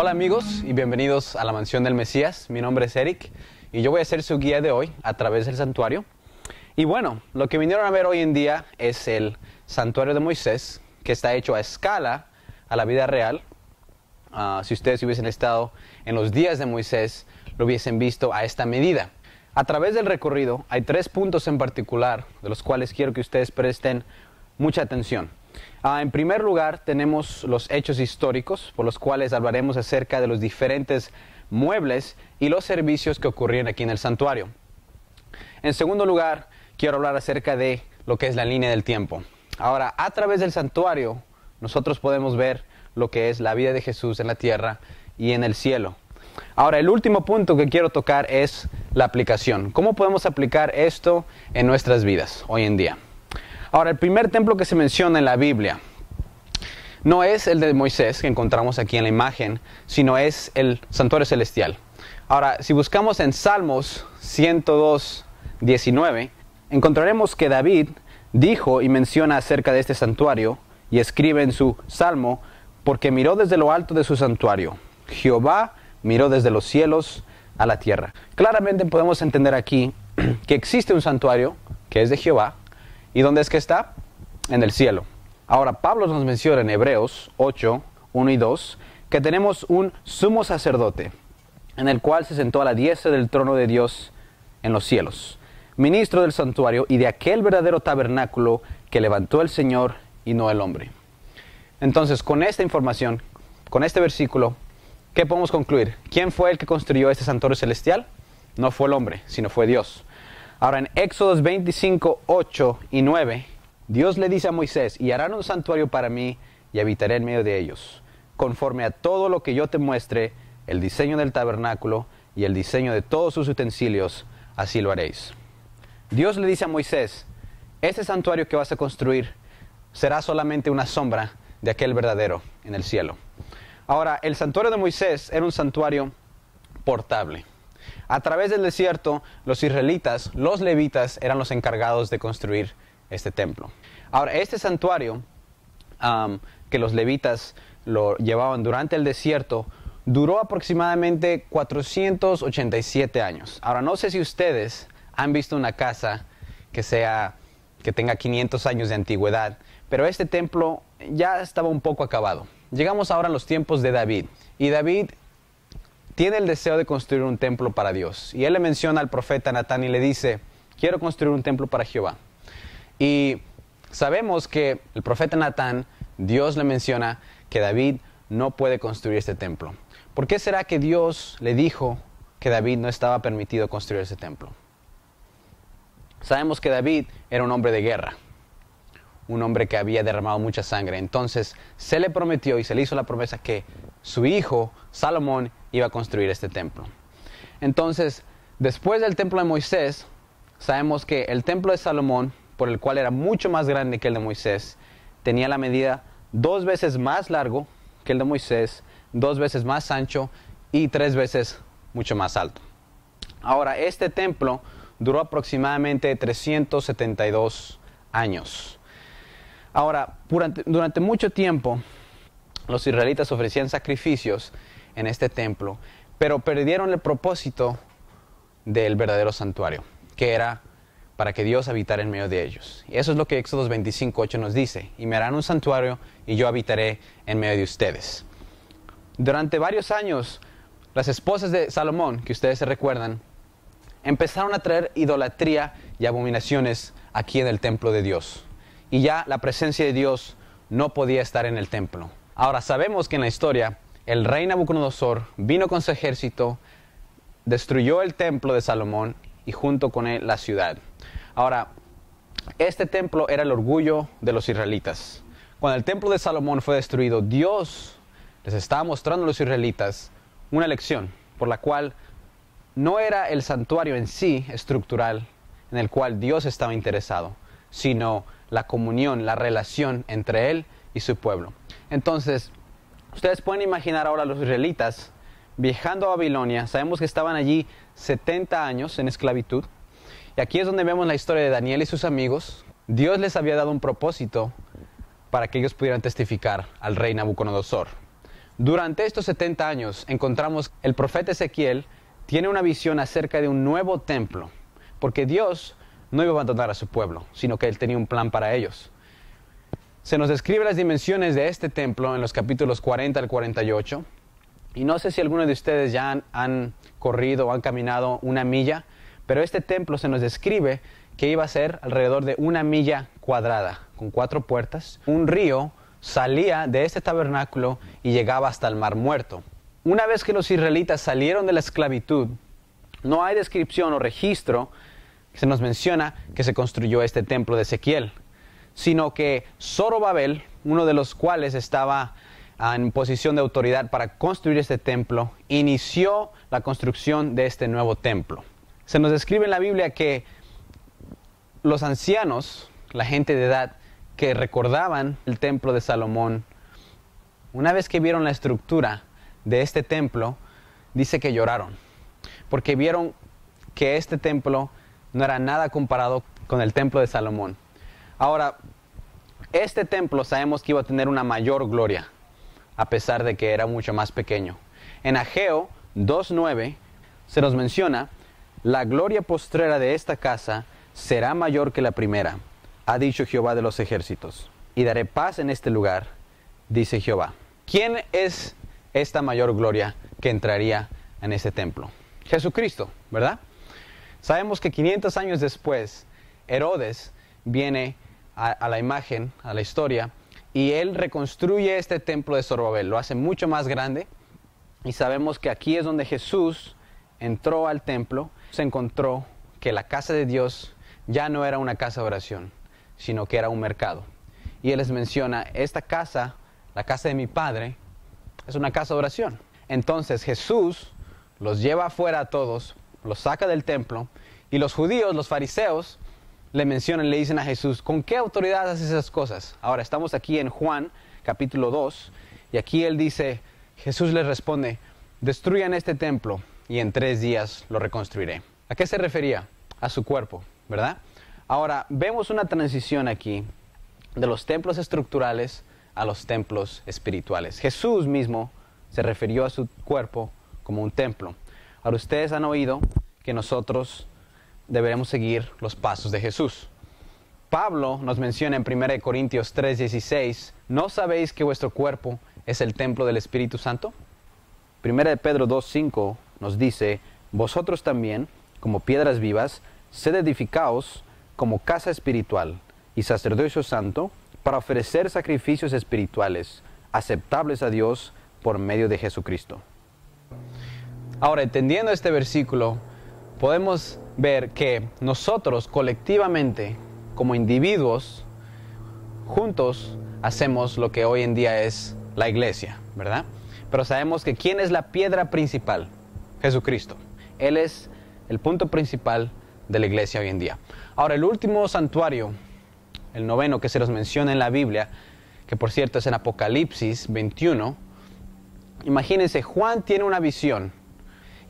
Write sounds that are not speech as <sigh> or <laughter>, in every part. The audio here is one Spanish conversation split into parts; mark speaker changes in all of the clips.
Speaker 1: Hola amigos y bienvenidos a la Mansión del Mesías. Mi nombre es Eric y yo voy a ser su guía de hoy a través del santuario. Y bueno, lo que vinieron a ver hoy en día es el santuario de Moisés, que está hecho a escala a la vida real. Ah, si ustedes hubiesen estado en los días de Moisés, lo hubiesen visto a esta medida. A través del recorrido hay tres puntos en particular de los cuales quiero que ustedes presten mucha atención. Ah, en primer lugar, tenemos los hechos históricos, por los cuales hablaremos acerca de los diferentes muebles y los servicios que ocurrieron aquí en el santuario. En segundo lugar, quiero hablar acerca de lo que es la línea del tiempo. Ahora, a través del santuario, nosotros podemos ver lo que es la vida de Jesús en la tierra y en el cielo. Ahora, el último punto que quiero tocar es la aplicación. ¿Cómo podemos aplicar esto en nuestras vidas hoy en día? Ahora, el primer templo que se menciona en la Biblia no es el de Moisés que encontramos aquí en la imagen, sino es el santuario celestial. Ahora, si buscamos en Salmos 102, 19, encontraremos que David dijo y menciona acerca de este santuario y escribe en su salmo, porque miró desde lo alto de su santuario. Jehová miró desde los cielos a la tierra. Claramente podemos entender aquí <clears throat> que existe un santuario que es de Jehová, ¿Y dónde es que está? En el cielo. Ahora, Pablo nos menciona en Hebreos 8, 1 y 2, que tenemos un sumo sacerdote, en el cual se sentó a la diestra del trono de Dios en los cielos, ministro del santuario y de aquel verdadero tabernáculo que levantó el Señor y no el hombre. Entonces, con esta información, con este versículo, ¿qué podemos concluir? ¿Quién fue el que construyó este santuario celestial? No fue el hombre, sino fue Dios. Ahora en Éxodos 25, 8 y 9, Dios le dice a Moisés, y harán un santuario para mí y habitaré en medio de ellos, conforme a todo lo que yo te muestre, el diseño del tabernáculo y el diseño de todos sus utensilios, así lo haréis. Dios le dice a Moisés, este santuario que vas a construir será solamente una sombra de aquel verdadero en el cielo. Ahora, el santuario de Moisés era un santuario portable. A través del desierto, los israelitas, los levitas, eran los encargados de construir este templo. Ahora, este santuario que los levitas lo llevaban durante el desierto duró aproximadamente 487 años. Ahora, no sé si ustedes han visto una casa que sea que tenga 500 años de antigüedad, pero este templo ya estaba un poco acabado. Llegamos ahora a los tiempos de David y David tiene el deseo de construir un templo para Dios. Y él le menciona al profeta Natán y le dice, quiero construir un templo para Jehová. Y sabemos que el profeta Natán, Dios le menciona que David no puede construir este templo. ¿Por qué será que Dios le dijo que David no estaba permitido construir ese templo? Sabemos que David era un hombre de guerra, un hombre que había derramado mucha sangre. Entonces se le prometió y se le hizo la promesa que su hijo Salomón iba a construir este templo. Entonces, después del templo de Moisés, sabemos que el templo de Salomón, por el cual era mucho más grande que el de Moisés, tenía la medida dos veces más largo que el de Moisés, dos veces más ancho y tres veces mucho más alto. Ahora, este templo duró aproximadamente 372 años. Ahora, durante, mucho tiempo, los israelitas ofrecían sacrificios en este templo, pero perdieron el propósito del verdadero santuario, que era para que Dios habitara en medio de ellos. Y eso es lo que Éxodo 25.8 nos dice, y me harán un santuario y yo habitaré en medio de ustedes. Durante varios años, las esposas de Salomón, que ustedes se recuerdan, empezaron a traer idolatría y abominaciones aquí en el templo de Dios. Y ya la presencia de Dios no podía estar en el templo. Ahora sabemos que en la historia el rey Nabucodonosor vino con su ejército, destruyó el templo de Salomón y junto con él la ciudad. Ahora, este templo era el orgullo de los israelitas. Cuando el templo de Salomón fue destruido, Dios les estaba mostrando a los israelitas una lección por la cual no era el santuario en sí estructural en el cual Dios estaba interesado, sino la comunión, la relación entre Él y su pueblo. Entonces, ustedes pueden imaginar ahora a los israelitas viajando a Babilonia. Sabemos que estaban allí 70 años en esclavitud. Y aquí es donde vemos la historia de Daniel y sus amigos. Dios les había dado un propósito para que ellos pudieran testificar al rey Nabucodonosor. Durante estos 70 años encontramos el profeta Ezequiel tiene una visión acerca de un nuevo templo, porque Dios no iba a abandonar a su pueblo, sino que él tenía un plan para ellos. Se nos describe las dimensiones de este templo en los capítulos 40 al 48. Y no sé si alguno de ustedes ya han, han corrido o han caminado una milla, pero este templo se nos describe que iba a ser alrededor de una milla cuadrada, con cuatro puertas. Un río salía de este tabernáculo y llegaba hasta el mar muerto. Una vez que los israelitas salieron de la esclavitud, no hay descripción o registro que se nos menciona que se construyó este templo de Ezequiel sino que Zorobabel, uno de los cuales estaba ah, en posición de autoridad para construir este templo, inició la construcción de este nuevo templo. Se nos describe en la Biblia que los ancianos, la gente de edad que recordaban el templo de Salomón, una vez que vieron la estructura de este templo, dice que lloraron, porque vieron que este templo no era nada comparado con el templo de Salomón. Ahora, este templo sabemos que iba a tener una mayor gloria, a pesar de que era mucho más pequeño. En Ageo 2.9 se nos menciona, la gloria postrera de esta casa será mayor que la primera, ha dicho Jehová de los ejércitos, y daré paz en este lugar, dice Jehová. ¿Quién es esta mayor gloria que entraría en este templo? Jesucristo, ¿verdad? Sabemos que 500 años después, Herodes viene a, la imagen, a la historia, y él reconstruye este templo de Zorobabel, lo hace mucho más grande, y sabemos que aquí es donde Jesús entró al templo, se encontró que la casa de Dios ya no era una casa de oración, sino que era un mercado. Y él les menciona, esta casa, la casa de mi padre, es una casa de oración. Entonces Jesús los lleva afuera a todos, los saca del templo, y los judíos, los fariseos, le mencionan, le dicen a Jesús, ¿con qué autoridad haces esas cosas? Ahora estamos aquí en Juan capítulo 2 y aquí él dice, Jesús le responde, destruyan este templo y en tres días lo reconstruiré. ¿A qué se refería? A su cuerpo, ¿verdad? Ahora vemos una transición aquí de los templos estructurales a los templos espirituales. Jesús mismo se refirió a su cuerpo como un templo. Ahora ustedes han oído que nosotros deberemos seguir los pasos de Jesús. Pablo nos menciona en 1 Corintios 3:16, ¿no sabéis que vuestro cuerpo es el templo del Espíritu Santo? 1 Pedro 2:5 nos dice, vosotros también, como piedras vivas, sed edificaos como casa espiritual y sacerdocio santo para ofrecer sacrificios espirituales aceptables a Dios por medio de Jesucristo. Ahora, entendiendo este versículo, podemos ver que nosotros colectivamente, como individuos, juntos hacemos lo que hoy en día es la iglesia, ¿verdad? Pero sabemos que ¿quién es la piedra principal? Jesucristo. Él es el punto principal de la iglesia hoy en día. Ahora, el último santuario, el noveno que se nos menciona en la Biblia, que por cierto es en Apocalipsis 21, imagínense, Juan tiene una visión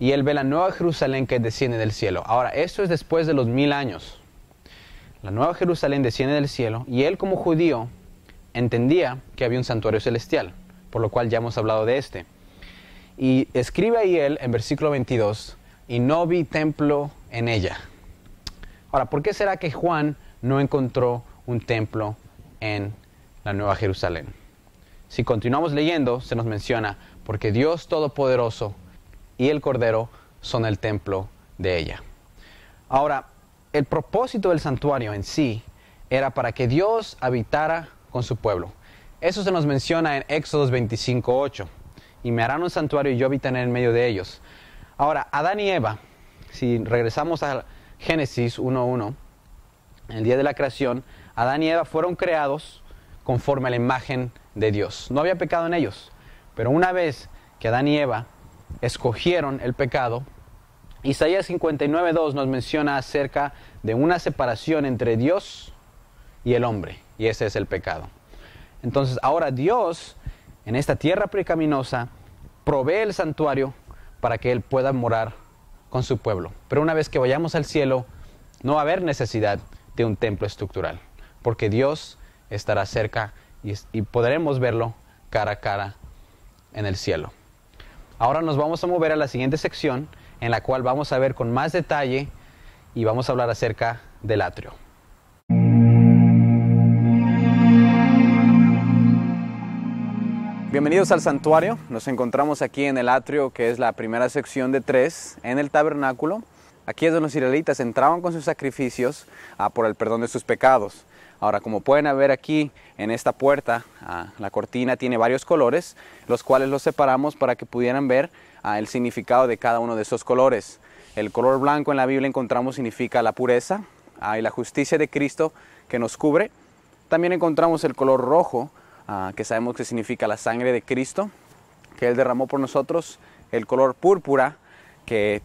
Speaker 1: y él ve la nueva Jerusalén que desciende del cielo. Ahora, esto es después de los mil años. La nueva Jerusalén desciende del cielo y él como judío entendía que había un santuario celestial, por lo cual ya hemos hablado de este. Y escribe ahí él en versículo 22, y no vi templo en ella. Ahora, ¿por qué será que Juan no encontró un templo en la Nueva Jerusalén? Si continuamos leyendo, se nos menciona, porque Dios Todopoderoso y el Cordero son el templo de ella. Ahora, el propósito del santuario en sí era para que Dios habitara con su pueblo. Eso se nos menciona en Éxodos 25:8. Y me harán un santuario y yo habitaré en medio de ellos. Ahora, Adán y Eva, si regresamos a Génesis 1:1, el día de la creación, Adán y Eva fueron creados conforme a la imagen de Dios. No había pecado en ellos, pero una vez que Adán y Eva escogieron el pecado. Isaías 59.2 nos menciona acerca de una separación entre Dios y el hombre, y ese es el pecado. Entonces ahora Dios, en esta tierra precaminosa provee el santuario para que Él pueda morar con su pueblo. Pero una vez que vayamos al cielo, no va a haber necesidad de un templo estructural, porque Dios estará cerca y podremos verlo cara a cara en el cielo. Ahora nos vamos a mover a la siguiente sección en la cual vamos a ver con más detalle y vamos a hablar acerca del atrio. Bienvenidos al santuario. Nos encontramos aquí en el atrio, que es la primera sección de tres, en el tabernáculo. Aquí es donde los israelitas entraban con sus sacrificios ah, por el perdón de sus pecados. Ahora, como pueden ver aquí en esta puerta, ah, la cortina tiene varios colores, los cuales los separamos para que pudieran ver ah, el significado de cada uno de esos colores. El color blanco en la Biblia encontramos significa la pureza ah, y la justicia de Cristo que nos cubre. También encontramos el color rojo, que sabemos que significa la sangre de Cristo, que Él derramó por nosotros. El color púrpura, que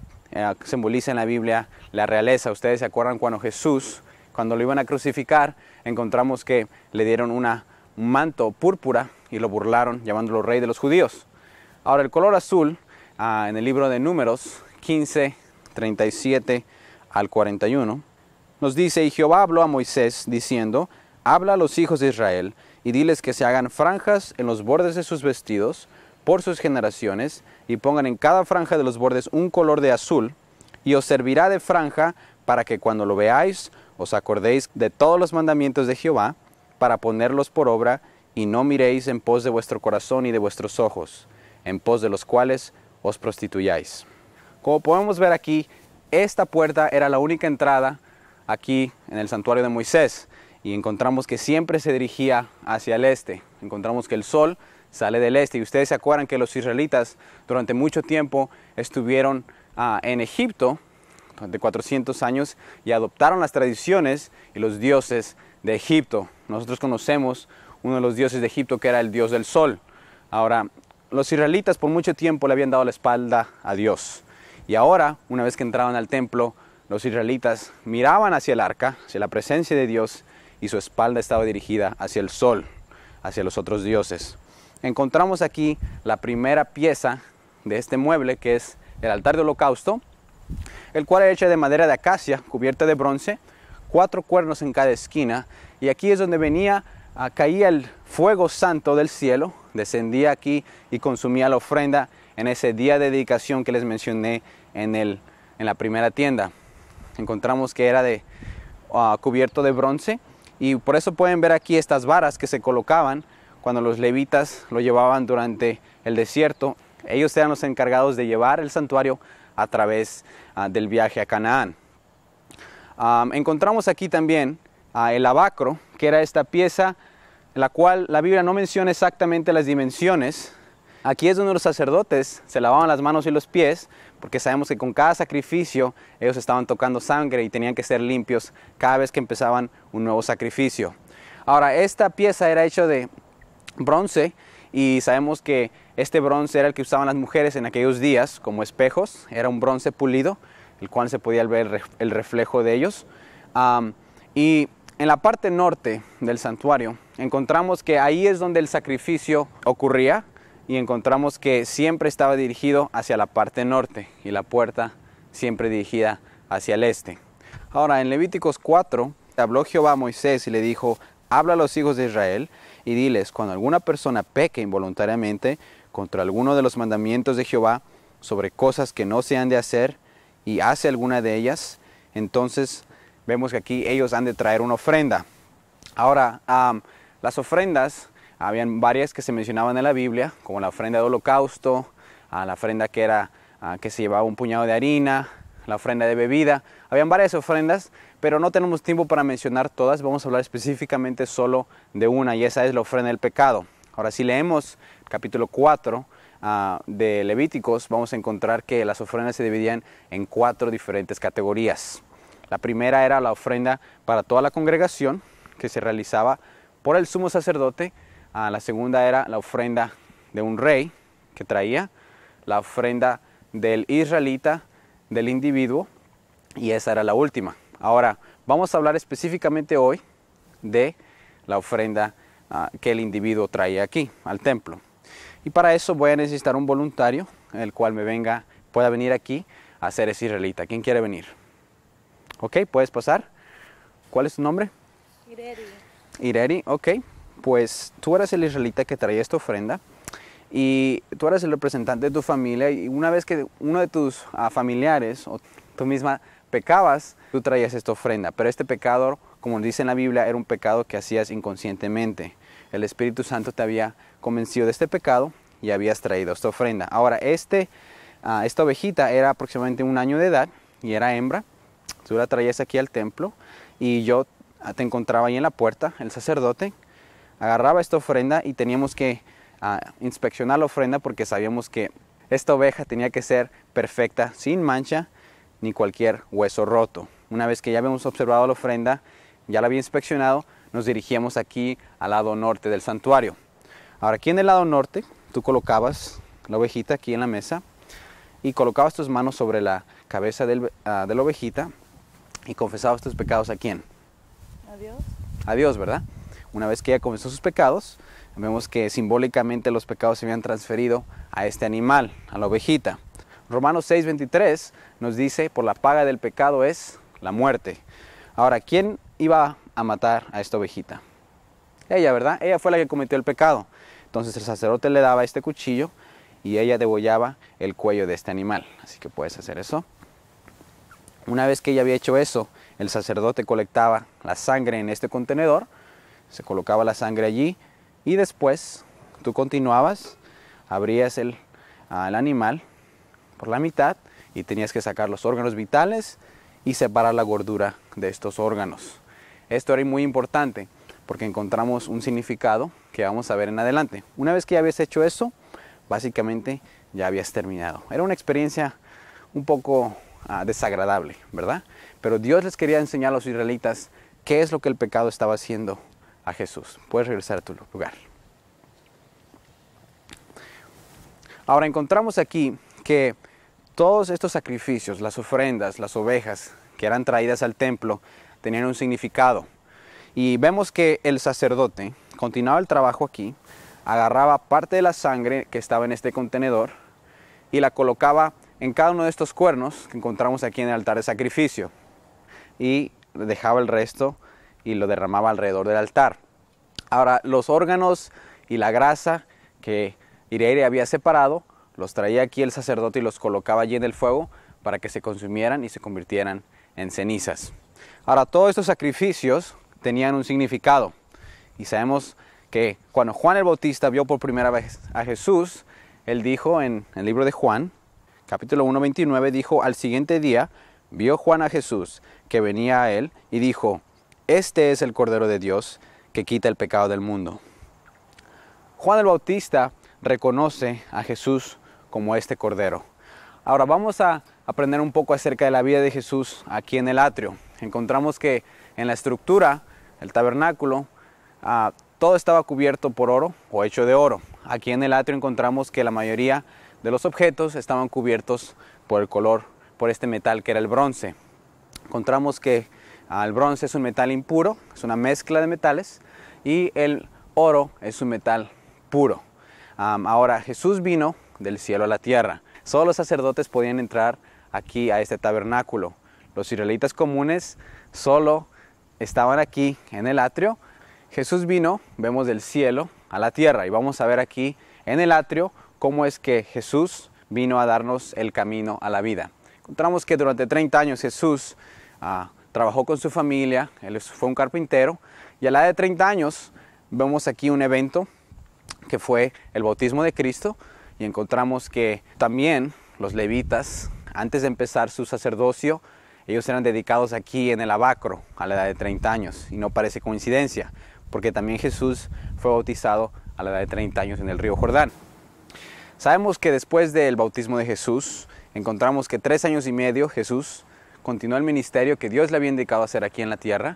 Speaker 1: simboliza en la Biblia la realeza. Ustedes se acuerdan cuando Jesús cuando lo iban a crucificar, encontramos que le dieron un manto púrpura y lo burlaron llamándolo rey de los judíos. Ahora, el color azul, ah, en el libro de Números 15, 37 al 41, nos dice, y Jehová habló a Moisés diciendo, habla a los hijos de Israel y diles que se hagan franjas en los bordes de sus vestidos por sus generaciones y pongan en cada franja de los bordes un color de azul y os servirá de franja para que cuando lo veáis os acordéis de todos los mandamientos de Jehová para ponerlos por obra y no miréis en pos de vuestro corazón y de vuestros ojos, en pos de los cuales os prostituyáis. Como podemos ver aquí, esta puerta era la única entrada aquí en el santuario de Moisés y encontramos que siempre se dirigía hacia el este. Encontramos que el sol sale del este y ustedes se acuerdan que los israelitas durante mucho tiempo estuvieron ah, en Egipto de 400 años y adoptaron las tradiciones y los dioses de Egipto. Nosotros conocemos uno de los dioses de Egipto que era el dios del sol. Ahora, los israelitas por mucho tiempo le habían dado la espalda a Dios. Y ahora, una vez que entraban al templo, los israelitas miraban hacia el arca, hacia la presencia de Dios, y su espalda estaba dirigida hacia el sol, hacia los otros dioses. Encontramos aquí la primera pieza de este mueble, que es el altar de holocausto, el cual es hecho de madera de acacia cubierta de bronce, cuatro cuernos en cada esquina, y aquí es donde venía, ah, caía el fuego santo del cielo, descendía aquí y consumía la ofrenda en ese día de dedicación que les mencioné en, en la primera tienda. Encontramos que era de ah, cubierto de bronce y por eso pueden ver aquí estas varas que se colocaban cuando los levitas lo llevaban durante el desierto ellos eran los encargados de llevar el santuario a través ah, del viaje a Canaán. encontramos aquí también ah, el abacro, que era esta pieza, en la cual la Biblia no menciona exactamente las dimensiones. Aquí es donde los sacerdotes se lavaban las manos y los pies, porque sabemos que con cada sacrificio ellos estaban tocando sangre y tenían que ser limpios cada vez que empezaban un nuevo sacrificio. Ahora, esta pieza era hecha de bronce y sabemos que este bronce era el que usaban las mujeres en aquellos días como espejos, era un bronce pulido, el cual se podía ver el reflejo de ellos. y en la parte norte del santuario encontramos que ahí es donde el sacrificio ocurría y encontramos que siempre estaba dirigido hacia la parte norte y la puerta siempre dirigida hacia el este. Ahora, en Levíticos 4, habló Jehová a Moisés y le dijo, habla a los hijos de Israel y diles, cuando alguna persona peque involuntariamente contra alguno de los mandamientos de Jehová sobre cosas que no se han de hacer y hace alguna de ellas, entonces vemos que aquí ellos han de traer una ofrenda. Ahora, las ofrendas, habían varias que se mencionaban en la Biblia, como la ofrenda de holocausto, la ofrenda que era que se llevaba un puñado de harina, la ofrenda de bebida. Habían varias ofrendas, pero no tenemos tiempo para mencionar todas. Vamos a hablar específicamente solo de una y esa es la ofrenda del pecado. Ahora, si leemos capítulo 4 ah, de Levíticos, vamos a encontrar que las ofrendas se dividían en cuatro diferentes categorías. La primera era la ofrenda para toda la congregación que se realizaba por el sumo sacerdote. Ah, la segunda era la ofrenda de un rey que traía, la ofrenda del israelita, del individuo, y esa era la última. Ahora, vamos a hablar específicamente hoy de la ofrenda ah, que el individuo traía aquí al templo. Y para eso voy a necesitar un voluntario, el cual me venga, pueda venir aquí a ser ese israelita. ¿Quién quiere venir? Ok, puedes pasar. ¿Cuál es tu nombre? Ireri. Ireri, ok. Pues tú eres el israelita que traía esta ofrenda y tú eres el representante de tu familia y una vez que uno de tus ah, familiares o tú misma pecabas, tú traías esta ofrenda, pero este pecador como dice en la Biblia, era un pecado que hacías inconscientemente. El Espíritu Santo te había convencido de este pecado y habías traído esta ofrenda. Ahora, este, ah, esta ovejita era aproximadamente un año de edad y era hembra. Tú la traías aquí al templo y yo ah, te encontraba ahí en la puerta, el sacerdote, agarraba esta ofrenda y teníamos que ah, inspeccionar la ofrenda porque sabíamos que esta oveja tenía que ser perfecta, sin mancha ni cualquier hueso roto. Una vez que ya habíamos observado la ofrenda, ya la había inspeccionado, nos dirigíamos aquí al lado norte del santuario. Ahora aquí en el lado norte, tú colocabas la ovejita aquí en la mesa y colocabas tus manos sobre la cabeza ah, de la ovejita y confesabas tus pecados a quién? A Dios. A Dios, ¿verdad? Una vez que ella confesó sus pecados, vemos que simbólicamente los pecados se habían transferido a este animal, a la ovejita. Romanos 6:23 nos dice, por la paga del pecado es la muerte. Ahora, ¿quién iba a matar a esta ovejita. Ella, ¿verdad? Ella fue la que cometió el pecado. Entonces el sacerdote le daba este cuchillo y ella debollaba el cuello de este animal. Así que puedes hacer eso. Una vez que ella había hecho eso, el sacerdote colectaba la sangre en este contenedor, se colocaba la sangre allí y después tú continuabas, abrías el, al animal por la mitad y tenías que sacar los órganos vitales y separar la gordura de estos órganos. Esto era muy importante porque encontramos un significado que vamos a ver en adelante. Una vez que ya habías hecho eso, básicamente ya habías terminado. Era una experiencia un poco ah, desagradable, ¿verdad? Pero Dios les quería enseñar a los israelitas qué es lo que el pecado estaba haciendo a Jesús. Puedes regresar a tu lugar. Ahora encontramos aquí que todos estos sacrificios, las ofrendas, las ovejas que eran traídas al templo, tenían un significado. Y vemos que el sacerdote continuaba el trabajo aquí, agarraba parte de la sangre que estaba en este contenedor y la colocaba en cada uno de estos cuernos que encontramos aquí en el altar de sacrificio. Y dejaba el resto y lo derramaba alrededor del altar. Ahora, los órganos y la grasa que Ireire había separado, los traía aquí el sacerdote y los colocaba allí en el fuego para que se consumieran y se convirtieran en cenizas. Ahora, todos estos sacrificios tenían un significado y sabemos que cuando Juan el Bautista vio por primera vez a Jesús, él dijo en el libro de Juan, capítulo 1, 29, dijo, al siguiente día vio Juan a Jesús que venía a él y dijo, este es el Cordero de Dios que quita el pecado del mundo. Juan el Bautista reconoce a Jesús como este Cordero. Ahora vamos a aprender un poco acerca de la vida de Jesús aquí en el atrio. Encontramos que en la estructura, el tabernáculo, ah, todo estaba cubierto por oro o hecho de oro. Aquí en el atrio encontramos que la mayoría de los objetos estaban cubiertos por el color, por este metal que era el bronce. Encontramos que ah, el bronce es un metal impuro, es una mezcla de metales, y el oro es un metal puro. ahora Jesús vino del cielo a la tierra. Solo los sacerdotes podían entrar aquí a este tabernáculo. Los israelitas comunes solo estaban aquí en el atrio. Jesús vino, vemos del cielo a la tierra y vamos a ver aquí en el atrio cómo es que Jesús vino a darnos el camino a la vida. Encontramos que durante 30 años Jesús ah, trabajó con su familia, él fue un carpintero y a la de 30 años vemos aquí un evento que fue el bautismo de Cristo y encontramos que también los levitas antes de empezar su sacerdocio, ellos eran dedicados aquí en el Abacro a la edad de 30 años y no parece coincidencia, porque también Jesús fue bautizado a la edad de 30 años en el río Jordán. Sabemos que después del bautismo de Jesús, encontramos que tres años y medio Jesús continuó el ministerio que Dios le había indicado hacer aquí en la tierra.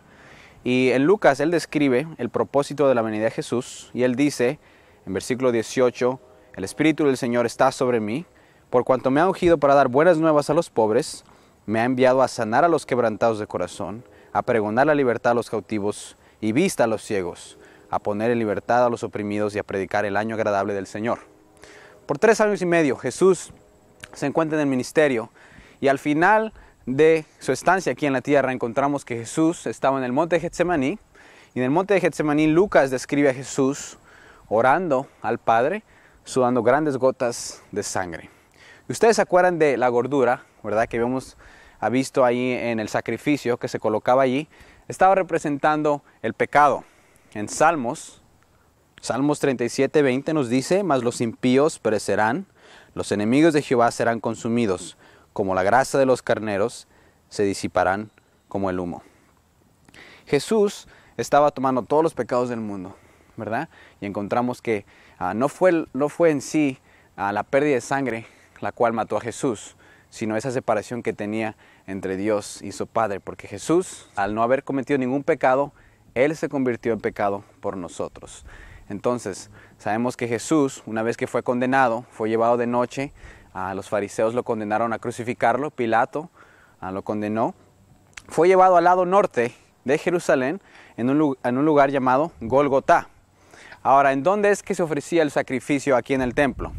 Speaker 1: Y en Lucas él describe el propósito de la venida de Jesús y él dice en versículo 18, el Espíritu del Señor está sobre mí por cuanto me ha ungido para dar buenas nuevas a los pobres, me ha enviado a sanar a los quebrantados de corazón, a pregonar la libertad a los cautivos y vista a los ciegos, a poner en libertad a los oprimidos y a predicar el año agradable del Señor. Por tres años y medio Jesús se encuentra en el ministerio y al final de su estancia aquí en la tierra encontramos que Jesús estaba en el monte de Getsemaní y en el monte de Getsemaní Lucas describe a Jesús orando al Padre, sudando grandes gotas de sangre. Ustedes se acuerdan de la gordura, ¿verdad? Que vemos, ha visto ahí en el sacrificio que se colocaba allí. Estaba representando el pecado. En Salmos, Salmos 37, 20 nos dice, mas los impíos perecerán, los enemigos de Jehová serán consumidos, como la grasa de los carneros se disiparán como el humo. Jesús estaba tomando todos los pecados del mundo, ¿verdad? Y encontramos que ah, no, fue, fue en sí ah, la pérdida de sangre la cual mató a Jesús, sino esa separación que tenía entre Dios y su Padre, porque Jesús, al no haber cometido ningún pecado, Él se convirtió en pecado por nosotros. Entonces, sabemos que Jesús, una vez que fue condenado, fue llevado de noche, a los fariseos lo condenaron a crucificarlo, Pilato ah, lo condenó, fue llevado al lado norte de Jerusalén, en un, lugar llamado Golgotá. Ahora, ¿en dónde es que se ofrecía el sacrificio aquí en el templo?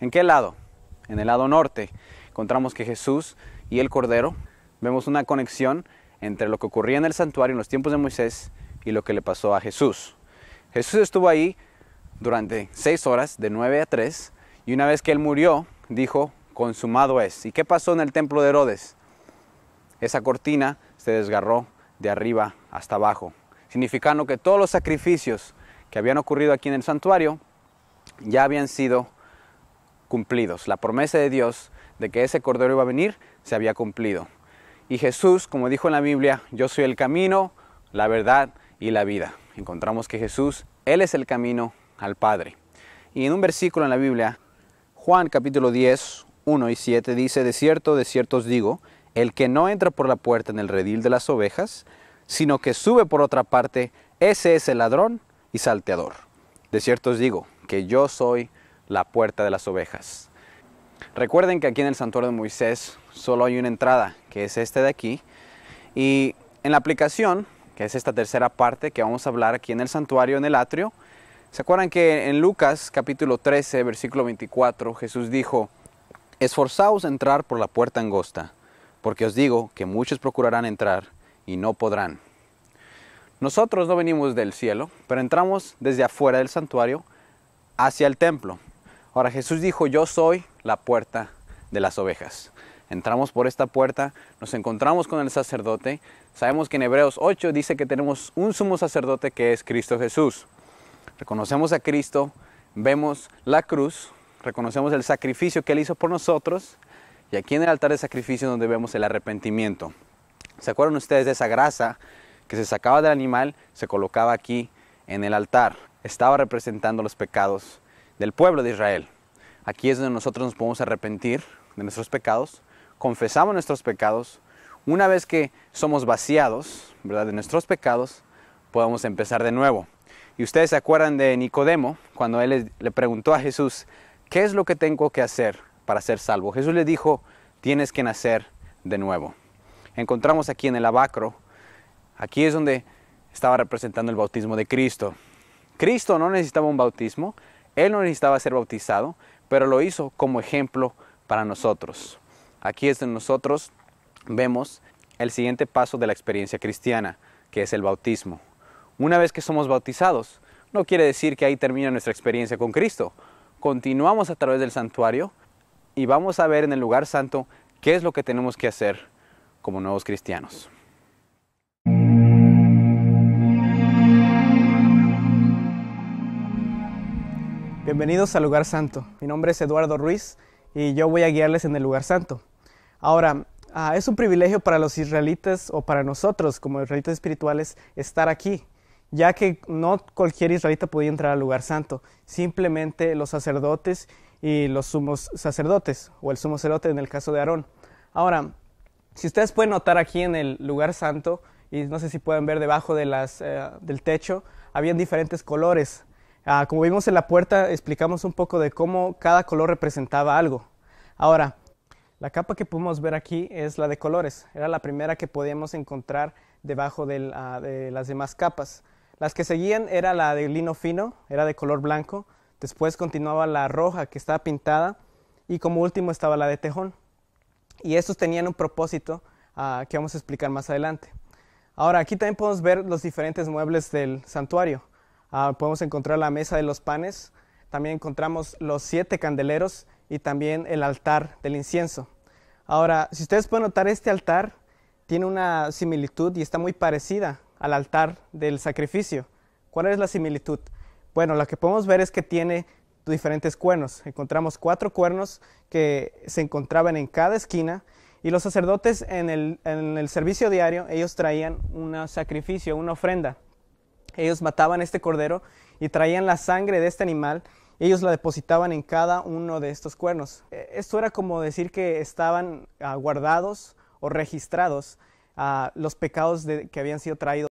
Speaker 1: ¿En qué lado? En el lado norte encontramos que Jesús y el Cordero vemos una conexión entre lo que ocurría en el santuario en los tiempos de Moisés y lo que le pasó a Jesús. Jesús estuvo ahí durante seis horas, de nueve a tres, y una vez que él murió, dijo, consumado es. ¿Y qué pasó en el templo de Herodes? Esa cortina se desgarró de arriba hasta abajo, significando que todos los sacrificios que habían ocurrido aquí en el santuario ya habían sido cumplidos. La promesa de Dios de que ese Cordero iba a venir se había cumplido. Y Jesús, como dijo en la Biblia, yo soy el camino, la verdad y la vida. Encontramos que Jesús, Él es el camino al Padre. Y en un versículo en la Biblia, Juan capítulo 10, 1 y 7 dice, de cierto, de cierto os digo, el que no entra por la puerta en el redil de las ovejas, sino que sube por otra parte, ese es el ladrón y salteador. De cierto os digo, que yo soy la puerta de las ovejas. Recuerden que aquí en el santuario de Moisés solo hay una entrada, que es esta de aquí, y en la aplicación, que es esta tercera parte que vamos a hablar aquí en el santuario, en el atrio, ¿se acuerdan que en Lucas capítulo 13, versículo 24, Jesús dijo, Esforzaos a entrar por la puerta angosta, porque os digo que muchos procurarán entrar y no podrán. Nosotros no venimos del cielo, pero entramos desde afuera del santuario hacia el templo. Ahora Jesús dijo, yo soy la puerta de las ovejas. Entramos por esta puerta, nos encontramos con el sacerdote. Sabemos que en Hebreos 8 dice que tenemos un sumo sacerdote que es Cristo Jesús. Reconocemos a Cristo, vemos la cruz, reconocemos el sacrificio que Él hizo por nosotros y aquí en el altar de sacrificio donde vemos el arrepentimiento. ¿Se acuerdan ustedes de esa grasa que se sacaba del animal, se colocaba aquí en el altar? Estaba representando los pecados del pueblo de Israel. Aquí es donde nosotros nos podemos arrepentir de nuestros pecados, confesamos nuestros pecados, una vez que somos vaciados ¿verdad? de nuestros pecados, podemos empezar de nuevo. Y ustedes se acuerdan de Nicodemo, cuando él le preguntó a Jesús, ¿qué es lo que tengo que hacer para ser salvo? Jesús le dijo, tienes que nacer de nuevo. Encontramos aquí en el abacro, aquí es donde estaba representando el bautismo de Cristo. Cristo no necesitaba un bautismo, él no necesitaba ser bautizado, pero lo hizo como ejemplo para nosotros. Aquí es donde nosotros vemos el siguiente paso de la experiencia cristiana, que es el bautismo. Una vez que somos bautizados, no quiere decir que ahí termina nuestra experiencia con Cristo. Continuamos a través del santuario y vamos a ver en el lugar santo qué es lo que tenemos que hacer como nuevos cristianos.
Speaker 2: Bienvenidos al Lugar Santo. Mi nombre es Eduardo Ruiz y yo voy a guiarles en el Lugar Santo. Ahora, ah, es un privilegio para los israelitas o para nosotros como israelitas espirituales estar aquí, ya que no cualquier israelita podía entrar al lugar santo, simplemente los sacerdotes y los sumos sacerdotes, o el sumo sacerdote en el caso de Aarón. Ahora, si ustedes pueden notar aquí en el lugar santo, y no sé si pueden ver debajo eh, del techo, habían diferentes colores. Ah, como vimos en la puerta, explicamos un poco de cómo cada color representaba algo. Ahora, la capa que pudimos ver aquí es la de colores. Era la primera que podíamos encontrar debajo ah, de las demás capas. Las que seguían era la de lino fino, era de color blanco. Después continuaba la roja que estaba pintada y como último estaba la de tejón. Y estos tenían un propósito ah, que vamos a explicar más adelante. Ahora aquí también podemos ver los diferentes muebles del santuario. Ah, podemos encontrar la mesa de los panes, también encontramos los siete candeleros y también el altar del incienso. Ahora, si ustedes pueden notar, este altar tiene una similitud y está muy parecida al altar del sacrificio. ¿Cuál es la similitud? Bueno, la que podemos ver es que tiene diferentes cuernos. Encontramos cuatro cuernos que se encontraban en cada esquina y los sacerdotes en el servicio diario, ellos traían un sacrificio, una ofrenda. Ellos mataban este cordero y traían la sangre de este animal ellos la depositaban en cada uno de estos cuernos. E, esto era como decir que estaban ah, guardados o registrados ah, los pecados que habían sido traídos.